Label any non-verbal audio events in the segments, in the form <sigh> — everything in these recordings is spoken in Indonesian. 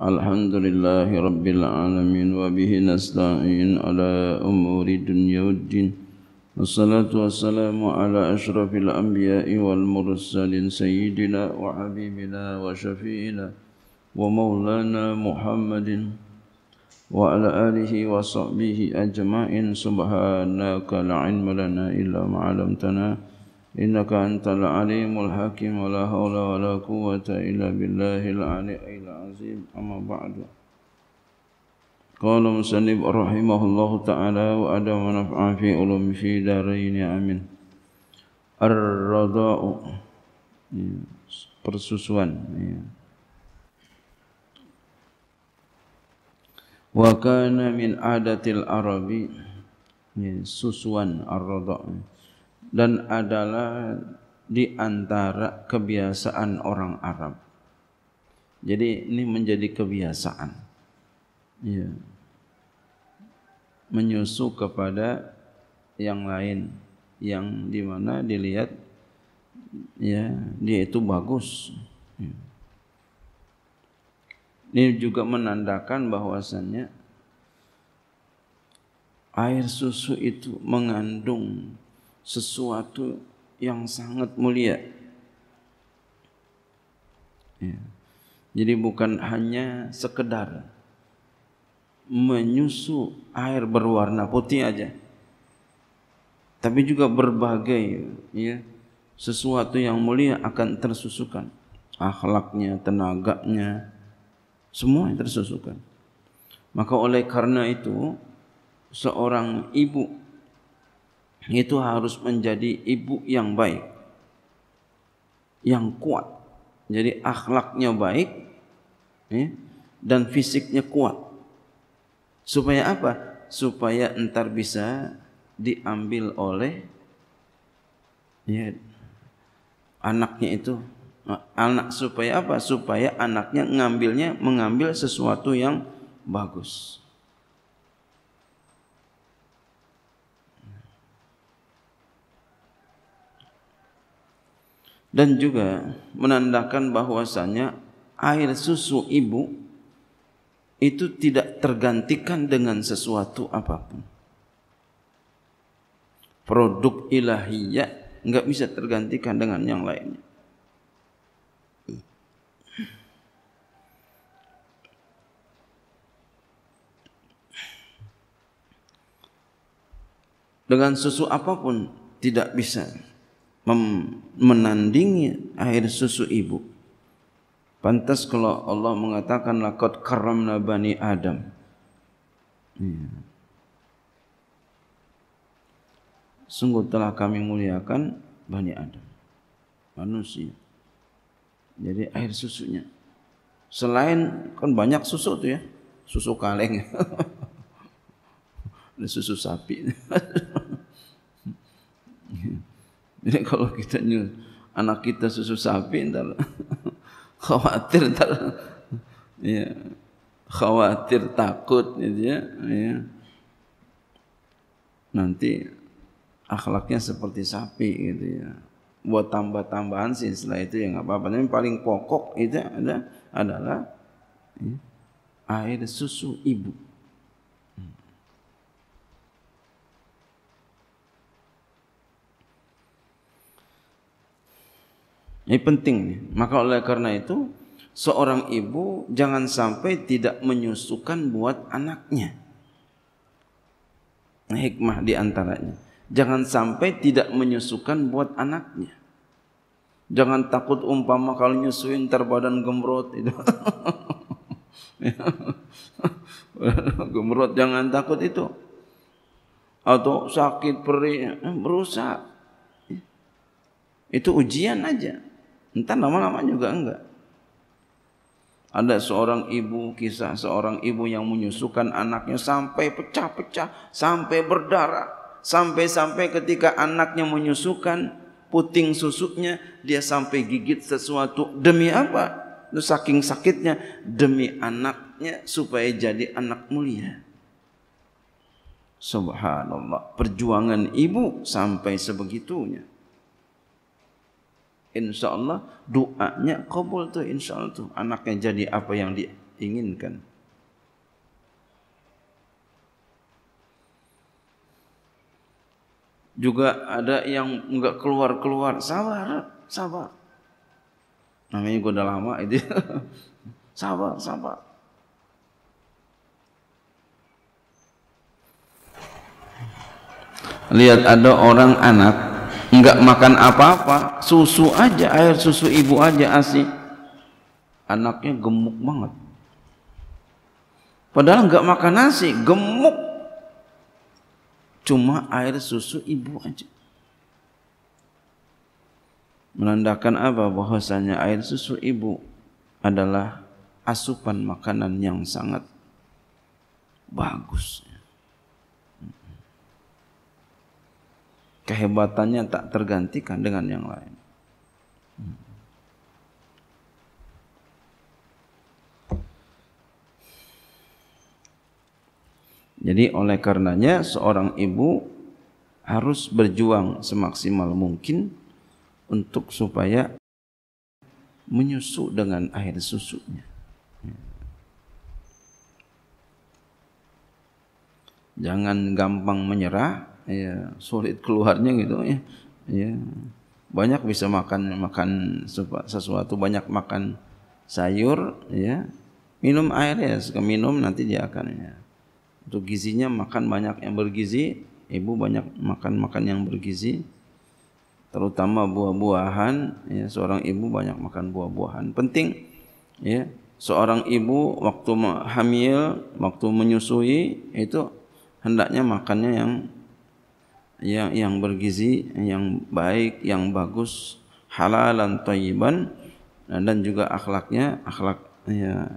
الحمد لله رب العالمين وبه نستعين على أمور الدنيا والدين والصلاة والسلام على أشرف الأنبياء والمرسلين سيدنا وحبيبنا وشفينا ومولانا محمد وعلى آله وصحبه أجمعين سبحانك لا علم لنا إلا ما علمتنا إنك أنت العليم الحكيم ولا حول ولا قوة إلا بالله العلي العظيم أما بعد قال مسلم رحمه الله تعالى وأدى ونفع في علوم في دارين آمين الرضاء persusuan ya. wa kana min adatil arabi ya, susuan ar dan adalah di antara kebiasaan orang Arab. Jadi ini menjadi kebiasaan. Ya. Menyusu kepada yang lain yang dimana dilihat ya dia itu bagus. Ya. Ini juga menandakan bahwasannya air susu itu mengandung sesuatu yang sangat mulia. Ya. Jadi bukan hanya sekedar menyusu air berwarna putih aja. Tapi juga berbagai ya, sesuatu yang mulia akan tersusukan. Akhlaknya, tenaganya, semua yang tersusukan. Maka oleh karena itu seorang ibu itu harus menjadi ibu yang baik, yang kuat. Jadi akhlaknya baik ya, dan fisiknya kuat. Supaya apa? Supaya entar bisa diambil oleh ya, anaknya itu anak supaya apa supaya anaknya ngambilnya mengambil sesuatu yang bagus dan juga menandakan bahwasanya air susu ibu itu tidak tergantikan dengan sesuatu apapun. Produk ilahiyah nggak bisa tergantikan dengan yang lainnya. Dengan susu apapun tidak bisa menandingi air susu ibu. Pantas kalau Allah mengatakan lakot karam bani Adam. Ya. Sungguh telah kami muliakan bani Adam. Manusia. Jadi air susunya. Selain kan banyak susu tuh ya. Susu kaleng. <laughs> Susu sapi. <laughs> <laughs> Jadi kalau kita nyuruh anak kita susu sapi ntar <laughs> khawatir ntar <laughs> ya khawatir takut gitu ya, ya. nanti akhlaknya seperti sapi gitu ya buat tambah-tambahan sih setelah itu ya nggak apa-apa tapi paling pokok itu ada adalah ya, air susu ibu Ini penting nih. Maka oleh karena itu seorang ibu jangan sampai tidak menyusukan buat anaknya. Nah, hikmah di antaranya. Jangan sampai tidak menyusukan buat anaknya. Jangan takut umpama kalau nyusuin terbadan gemrot itu. <laughs> gemrot jangan takut itu. Atau sakit perih eh, merusak. Itu ujian aja. Entah nama-nama juga enggak. Ada seorang ibu, kisah seorang ibu yang menyusukan anaknya sampai pecah-pecah, sampai berdarah. Sampai-sampai ketika anaknya menyusukan puting susuknya dia sampai gigit sesuatu. Demi apa? Itu saking sakitnya. Demi anaknya supaya jadi anak mulia. Subhanallah. Perjuangan ibu sampai sebegitunya. Insya Allah doanya kabul tuh insya Allah tuh anaknya jadi apa yang diinginkan. Juga ada yang enggak keluar-keluar, sabar, sabar. Namanya gue udah lama itu. <laughs> sabar, sabar. Lihat ada orang anak nggak makan apa-apa susu aja air susu ibu aja asih anaknya gemuk banget padahal nggak makan nasi gemuk cuma air susu ibu aja menandakan apa bahwasanya air susu ibu adalah asupan makanan yang sangat bagus. kehebatannya tak tergantikan dengan yang lain. Jadi oleh karenanya seorang ibu harus berjuang semaksimal mungkin untuk supaya menyusu dengan air susunya. Jangan gampang menyerah ya sulit keluarnya gitu ya ya banyak bisa makan makan sesuatu banyak makan sayur ya minum air ya suka minum nanti dia akan ya untuk gizinya makan banyak yang bergizi ibu banyak makan makan yang bergizi terutama buah-buahan ya seorang ibu banyak makan buah-buahan penting ya seorang ibu waktu hamil waktu menyusui itu hendaknya makannya yang yang yang bergizi, yang baik, yang bagus, halalan thayyiban dan juga akhlaknya, akhlak ya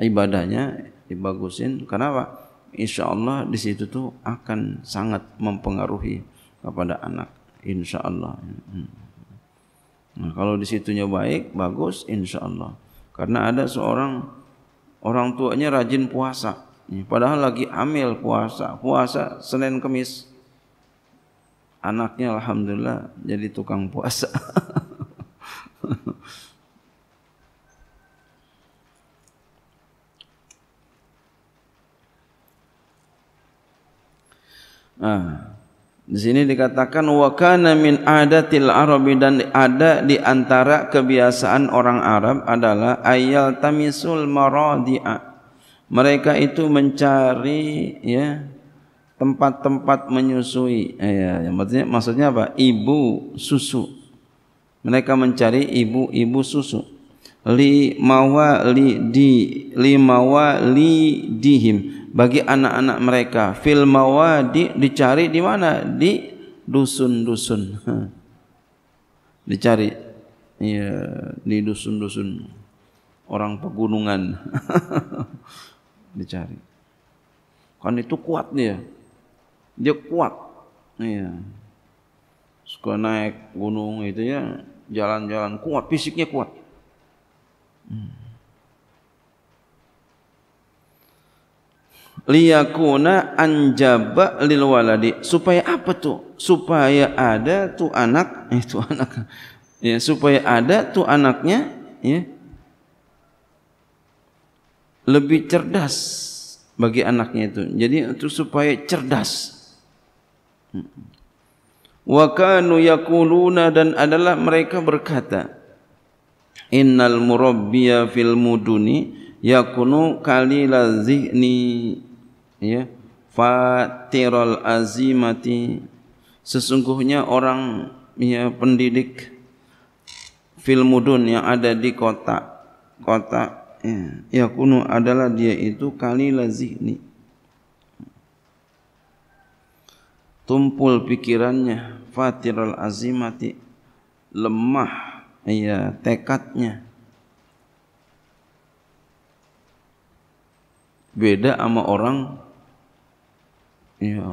ibadahnya dibagusin. Kenapa? Insya Allah di situ tuh akan sangat mempengaruhi kepada anak. Insya Allah. Nah, kalau di situnya baik, bagus, insya Allah. Karena ada seorang orang tuanya rajin puasa, padahal lagi amil puasa, puasa Senin Kemis anaknya alhamdulillah jadi tukang puasa. <laughs> nah, di sini dikatakan wa kana min adatil arabi dan ada di antara kebiasaan orang Arab adalah ayal tamisul maradi'a. Mereka itu mencari ya tempat-tempat menyusui. Eh, ya, yang maksudnya maksudnya apa? Ibu susu. Mereka mencari ibu-ibu susu. Li mawa li di li mawa li dihim bagi anak-anak mereka. Fil di dicari di mana? Di dusun-dusun. <laughs> dicari ya, di dusun-dusun orang pegunungan <laughs> dicari. Kan itu kuat dia dia kuat iya suka naik gunung itu ya jalan-jalan kuat fisiknya kuat hmm. liyakuna anjaba lil waladi supaya apa tuh supaya ada tuh anak <laughs> eh tuh anak ya supaya ada tuh anaknya ya lebih cerdas bagi anaknya itu jadi itu supaya cerdas Wa kanu yakuluna dan adalah mereka berkata Innal murabbiya fil muduni yakunu kalila zihni ya fatiral azimati sesungguhnya orang ya pendidik fil mudun yang ada di kota kota ya, ya kunu adalah dia itu kalila zihni tumpul pikirannya fatirul azimati lemah ya tekadnya beda sama orang ya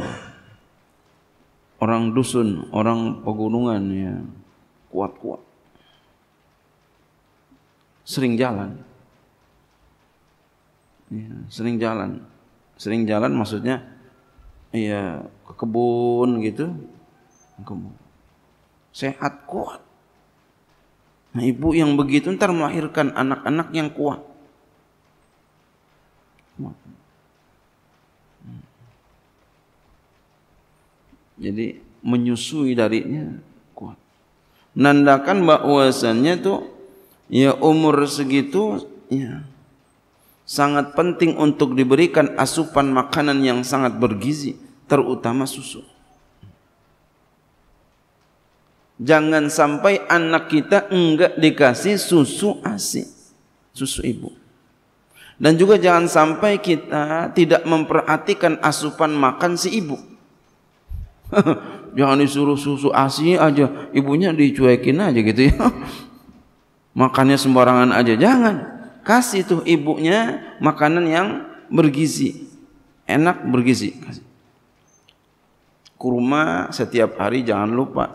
orang dusun, orang pegunungan ya kuat-kuat. Sering jalan. Ya, sering jalan. Sering jalan maksudnya iya ke kebun gitu kebun sehat kuat nah ibu yang begitu ntar melahirkan anak-anak yang kuat hmm. jadi menyusui darinya kuat menandakan bahwasannya tuh ya umur segitu ya sangat penting untuk diberikan asupan makanan yang sangat bergizi terutama susu. Jangan sampai anak kita enggak dikasih susu ASI, susu ibu. Dan juga jangan sampai kita tidak memperhatikan asupan makan si ibu. <laughs> jangan disuruh susu ASI aja, ibunya dicuekin aja gitu ya. <laughs> Makannya sembarangan aja, jangan. Kasih tuh ibunya makanan yang bergizi. Enak bergizi, kasih kurma setiap hari jangan lupa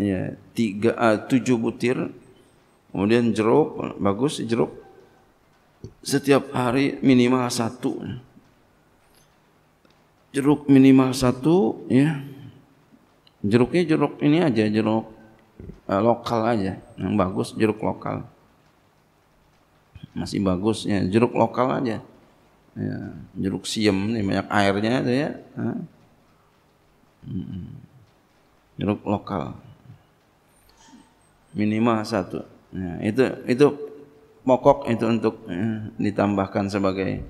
ya tiga uh, tujuh butir kemudian jeruk bagus jeruk setiap hari minimal satu jeruk minimal satu ya jeruknya jeruk ini aja jeruk uh, lokal aja yang bagus jeruk lokal masih bagus ya jeruk lokal aja ya, jeruk siem nih banyak airnya itu ya hmm. jeruk lokal minimal satu ya, itu itu pokok itu untuk ya, ditambahkan sebagai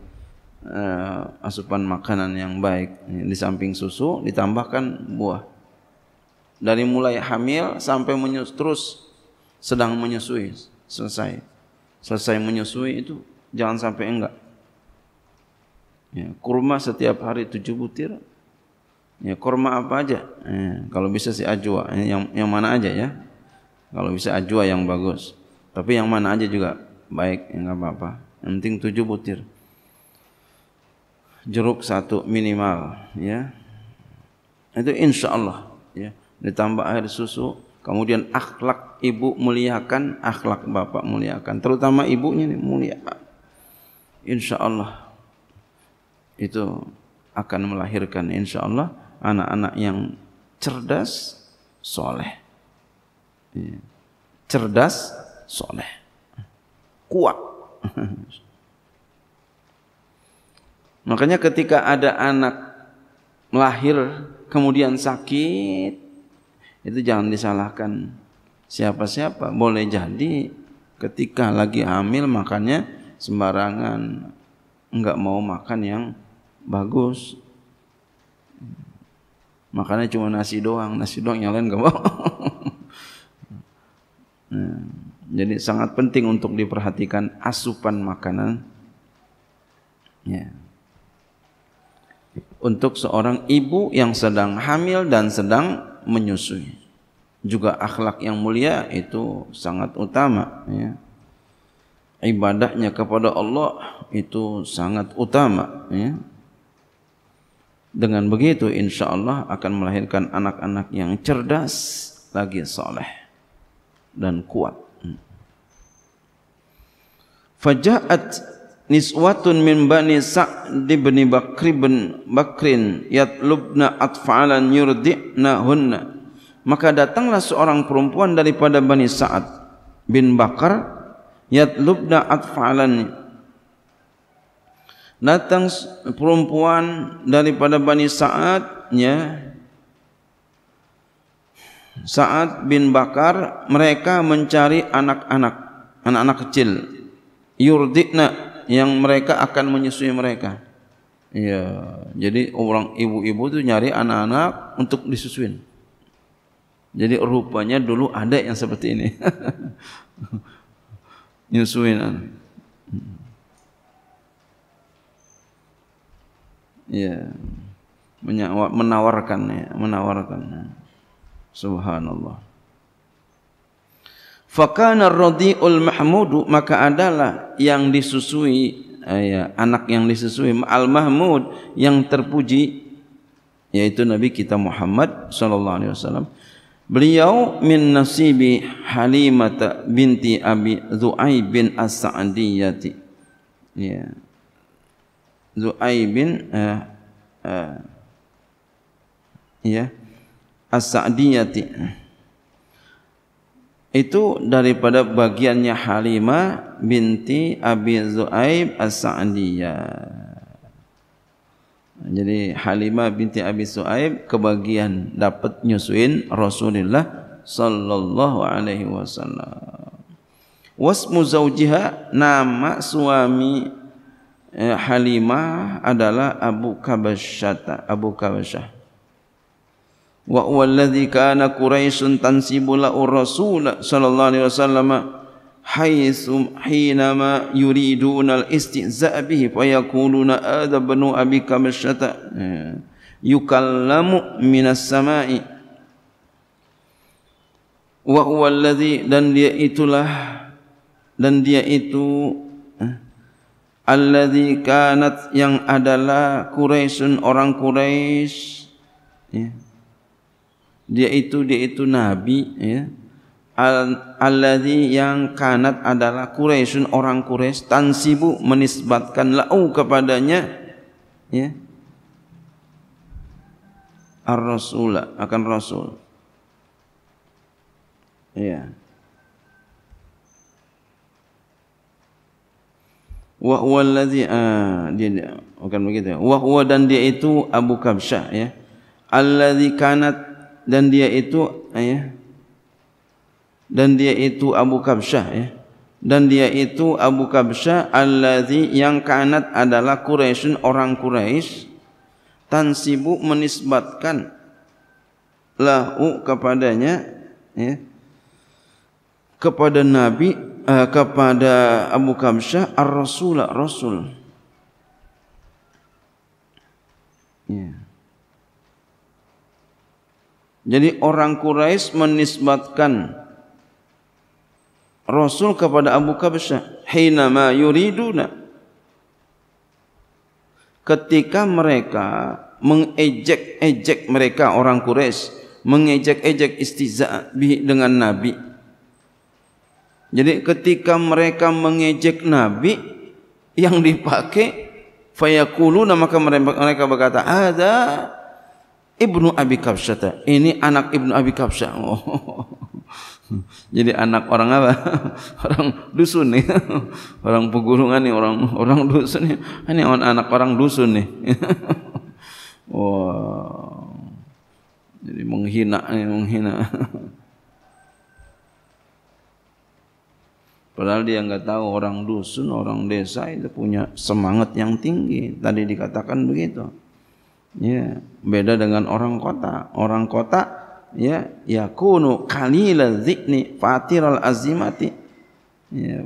uh, asupan makanan yang baik ya, di samping susu ditambahkan buah dari mulai hamil sampai menyus terus sedang menyusui selesai selesai menyusui itu jangan sampai enggak Ya, kurma setiap hari tujuh butir. Ya, kurma apa aja? Ya, kalau bisa si ajwa, ya, yang yang mana aja ya? Kalau bisa ajwa yang bagus. Tapi yang mana aja juga baik, enggak ya, apa-apa. Yang penting tujuh butir. Jeruk satu minimal, ya. Itu insya Allah, ya. Ditambah air susu, kemudian akhlak ibu muliakan, akhlak bapak muliakan, terutama ibunya nih mulia. Insya Allah itu akan melahirkan insya Allah anak-anak yang cerdas, soleh. Iya. Cerdas, soleh. Kuat. <laughs> Makanya ketika ada anak lahir kemudian sakit, itu jangan disalahkan siapa-siapa. Boleh jadi ketika lagi hamil makannya sembarangan, nggak mau makan yang bagus makanya cuma nasi doang nasi doang yang lain gak mau <laughs> nah, jadi sangat penting untuk diperhatikan asupan makanan ya untuk seorang ibu yang sedang hamil dan sedang menyusui juga akhlak yang mulia itu sangat utama ya ibadahnya kepada Allah itu sangat utama ya Dengan begitu insya Allah akan melahirkan anak-anak yang cerdas lagi soleh dan kuat. Hmm. Fajat niswatun min bani Sa'd bin Bakr bin Bakrin yatlubna atfalan yurdina hunna maka datanglah seorang perempuan daripada bani saat bin Bakar yat at falan datang perempuan daripada Bani Sa'ad ya Sa'ad bin Bakar mereka mencari anak-anak anak-anak kecil yurdikna yang mereka akan menyusui mereka ya jadi orang ibu-ibu itu nyari anak-anak untuk disusuin jadi rupanya dulu ada yang seperti ini <laughs> nyusuin anak ya menyawa, menawarkan ya, menawarkan subhanallah fakana radhiul mahmudu maka adalah yang disusui ya, anak yang disusui al mahmud yang terpuji yaitu nabi kita Muhammad sallallahu alaihi wasallam beliau min nasibi halimata binti abi zuaib bin as-sa'diyati ya yeah. Zu'ay bin uh, ya As-Sa'diyati itu daripada bagiannya Halima binti Abi Zuaib As-Sa'diyah. Jadi Halima binti Abi Zuaib kebagian dapat nyusuin Rasulullah sallallahu alaihi wasallam. Wasmu zaujiha nama suami Eh, Halimah adalah Abu Kabasyata, Abu Kabasyah. Wa alladhi kana Quraisyun tansibu la Rasul sallallahu alaihi wasallam haitsu ma yuriduna al-istihza bihi fa yaquluna adha banu Abi Kabasyata eh, yukallamu minas samai wa huwa dan dia itulah dan dia itu alladzi kanat yang adalah Quraisyun orang Quraisy ya. dia itu dia itu nabi ya alladzi yang kanat adalah Quraisyun orang Quraisy tansibu menisbatkan lau kepadanya ya ar-rasul akan rasul ya yeah. wa huwa allazi ah, dia bukan begitu wa huwa dan dia itu Abu Kabsyah ya allazi kanat dan dia itu ah, ya dan dia itu Abu Kabsyah ya dan dia itu Abu Kabsyah allazi yang kanat adalah Quraisyun orang Quraisy tansibu menisbatkan lahu kepadanya ya kepada nabi uh, kepada Abu Kamsyah ar-Rasul Rasul. Ya. Jadi orang Quraisy menisbatkan Rasul kepada Abu Kabsyah hina ma yuriduna ketika mereka mengejek-ejek mereka orang Quraisy mengejek-ejek istiza bi dengan nabi Jadi ketika mereka mengejek Nabi yang dipakai fayakulu, maka mereka berkata ada Ibnu Abi Kabsata. Ini anak Ibnu Abi Kapsa. <laughs> Oh. Jadi anak orang apa? <laughs> Orang dusun nih. <laughs> Orang pegunungan nih, orang orang dusun nih. Ini anak orang dusun nih. Wah. Wow. Jadi menghina menghina. Padahal dia nggak tahu orang dusun, orang desa itu punya semangat yang tinggi. Tadi dikatakan begitu. Ya, beda dengan orang kota. Orang kota ya yakunu nih, fatir al azimati. Ya,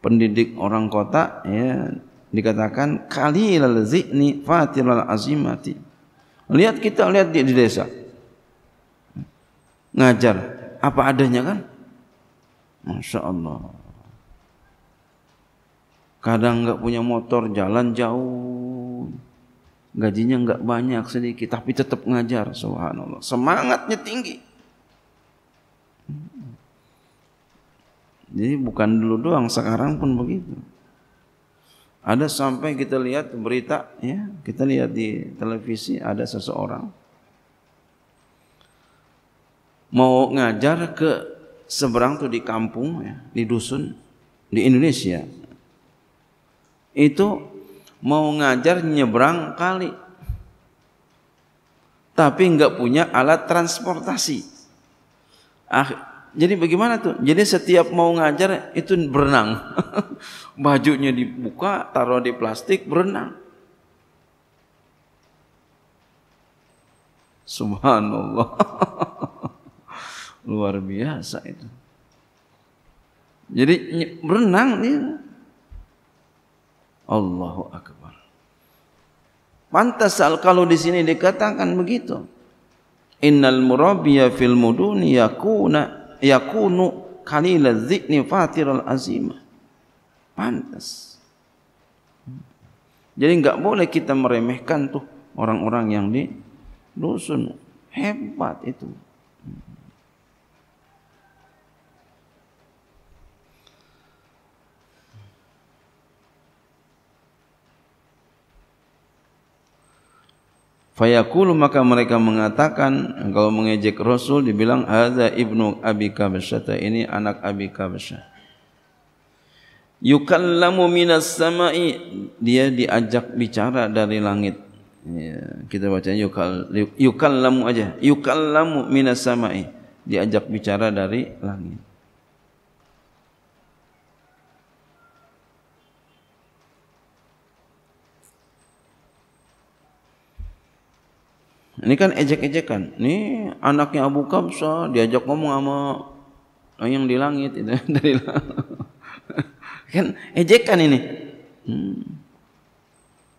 pendidik orang kota ya dikatakan nih, fatir al azimati. Lihat kita lihat di, di desa. Ngajar apa adanya kan? Masya Allah. Kadang nggak punya motor, jalan jauh. Gajinya nggak banyak sedikit, tapi tetap ngajar. Subhanallah. Semangatnya tinggi. Jadi bukan dulu doang, sekarang pun begitu. Ada sampai kita lihat berita, ya kita lihat di televisi ada seseorang mau ngajar ke seberang tuh di kampung ya, di dusun di Indonesia itu mau ngajar nyebrang kali tapi nggak punya alat transportasi ah, jadi bagaimana tuh jadi setiap mau ngajar itu berenang <laughs> bajunya dibuka taruh di plastik berenang subhanallah <laughs> Luar biasa itu. Jadi berenang dia. Allahu Akbar. Pantas kalau di sini dikatakan begitu. Innal murabiya fil muduni yakuna yakunu kalila dzikni al azimah. Pantas. Jadi enggak boleh kita meremehkan tuh orang-orang yang di dusun. Hebat itu. Fayaqulu maka mereka mengatakan kalau mengejek Rasul dibilang hadza ibnu abi kabsyah ini anak abi kabsyah. Yukallamu minas sama'i dia diajak bicara dari langit. Ya, kita baca yukal yukallamu aja. Yukallamu minas sama'i diajak bicara dari langit. Ini kan ejek-ejekan. Ini anaknya Abu Kamsa diajak ngomong sama yang di langit itu <laughs> dari kan ejekan ini. Hmm.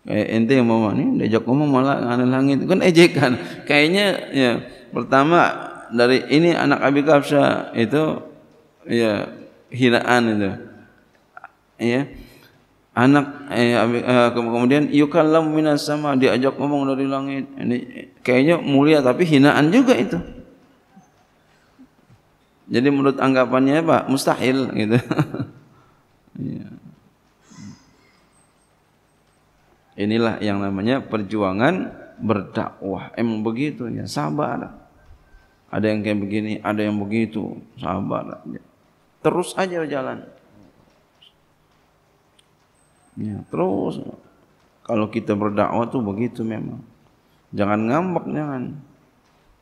Kayak eh, ente yang mama ini diajak ngomong malah anak langit kan ejekan. Kayaknya ya pertama dari ini anak Abi Kamsa itu ya hinaan itu. Ya anak eh, eh, kemudian yukallam minas sama diajak ngomong dari langit ini kayaknya mulia tapi hinaan juga itu jadi menurut anggapannya ya, pak mustahil gitu <laughs> iya. inilah yang namanya perjuangan berdakwah emang begitu ya sabar ada yang kayak begini ada yang begitu sabar terus aja jalan Ya, terus kalau kita berdakwah tuh begitu memang. Jangan ngambek jangan.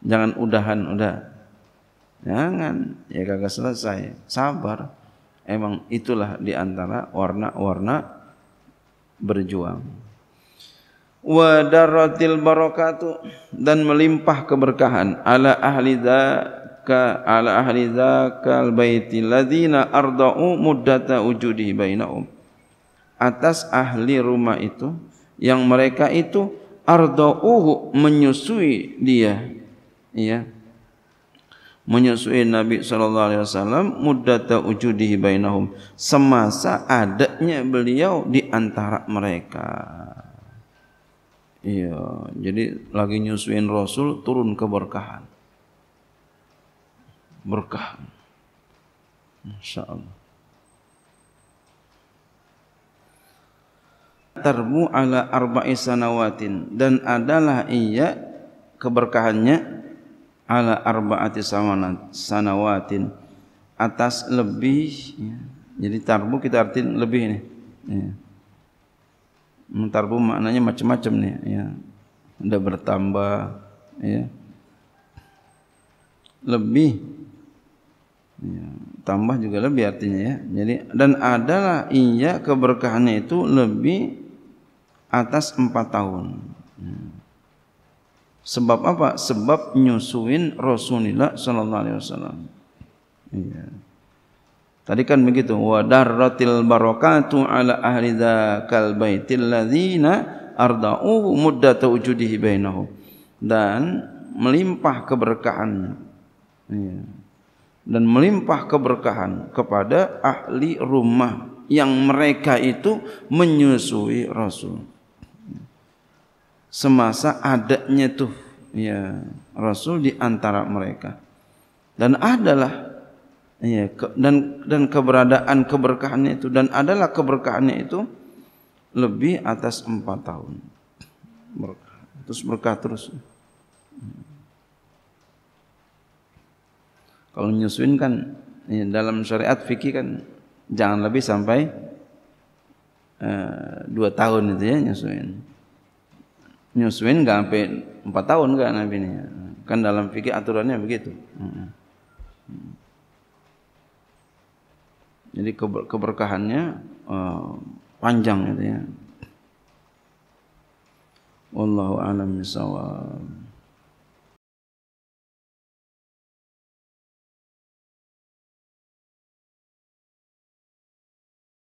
Jangan udahan udah. Jangan, ya kagak selesai. Sabar. Emang itulah di antara warna-warna berjuang. Wa daratil barakatu dan melimpah keberkahan ala ahli ka ala ahli dzakal baiti ladzina arda'u muddata wujudi bainahum atas ahli rumah itu yang mereka itu ardauhu menyusui dia ya menyusui Nabi sallallahu alaihi wasallam muddata wujudihi bainahum semasa adanya beliau di antara mereka iya jadi lagi nyusuin Rasul turun keberkahan berkah masyaAllah. tarmu ala arba'i sanawatin dan adalah ia keberkahannya ala arba'ati sanawatin atas lebih ya. jadi tarbu kita artin lebih nih ya. Hmm, tarbu maknanya macam-macam nih ya ada bertambah ya lebih ya. tambah juga lebih artinya ya jadi dan adalah iya keberkahannya itu lebih atas empat tahun. Sebab apa? Sebab nyusuin Rasulullah sallallahu alaihi wasallam. Iya. Tadi kan begitu wa darratil barokatu ala ahli dzakal baitil ladzina arda'u muddata wujudihi bainahum dan melimpah keberkahannya. Iya. Dan melimpah keberkahan kepada ahli rumah yang mereka itu menyusui Rasul semasa adanya tuh ya Rasul di antara mereka. Dan adalah ya ke, dan dan keberadaan keberkahannya itu dan adalah keberkahannya itu lebih atas empat tahun. Berkah. Terus berkah terus. Kalau nyusuin kan ya, dalam syariat fikih kan jangan lebih sampai uh, dua tahun itu ya nyusuin nyusuin nggak sampai empat tahun kan Nabi ini kan dalam fikih aturannya begitu jadi keber keberkahannya eh, panjang gitu ya Wallahu a'lam bishawab